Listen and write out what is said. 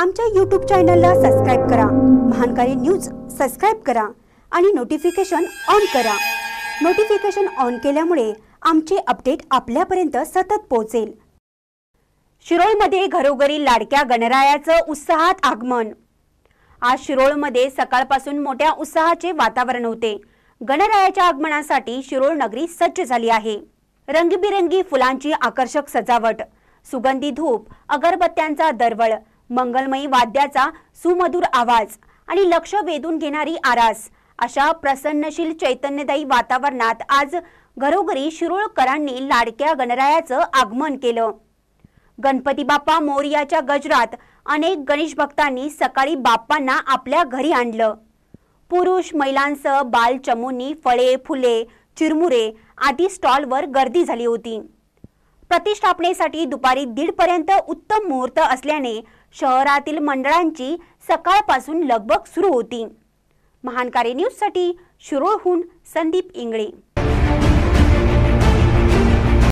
आमच्या यूट्यूब चॅनलला सबस्क्राईब करा महानकारी न्यूज सबस्क्राईब करा आणि नोटिफिकेशन ऑन करा नोटिफिकेशन ऑन केल्यामुळे आमचे अपडेट आपल्यापर्यंत सतत पोहोचेल शिरोळमध्ये घरोघरी लाडक्या गणरायाचं उत्साहात आगमन आज शिरोळमध्ये सकाळपासून मोठ्या उत्साहाचे वातावरण होते गणरायाच्या आगमनासाठी शिरोळ नगरी सज्ज झाली आहे रंगीबिरंगी फुलांची आकर्षक सजावट सुगंधी धूप अगरबत्त्यांचा दरवळ मंगलमयी वाद्याचा सुमधुर आवाज आणि लक्ष वेधून घेणारी आरास अशा प्रसन्नशील चैतन्यदायी वातावरणात आज घरोघरी शिरोळकरांनी लाडक्या गणरायाचं आगमन केलं गणपती बाप्पा मोर्याच्या गजरात अनेक गणेश भक्तांनी सकाळी बाप्पांना आपल्या घरी आणलं पुरुष महिलांसह बाल चमूंनी फळे फुले चिरमुरे आदी स्टॉलवर गर्दी झाली होती प्रतिष्ठापनेसाठी दुपारी दीडपर्यंत उत्तम मुहूर्त असल्याने शहरातील मंडळांची सकाळपासून लगबग सुरू होती महानकारी न्यूजसाठी शिरोळहून संदीप इंगळे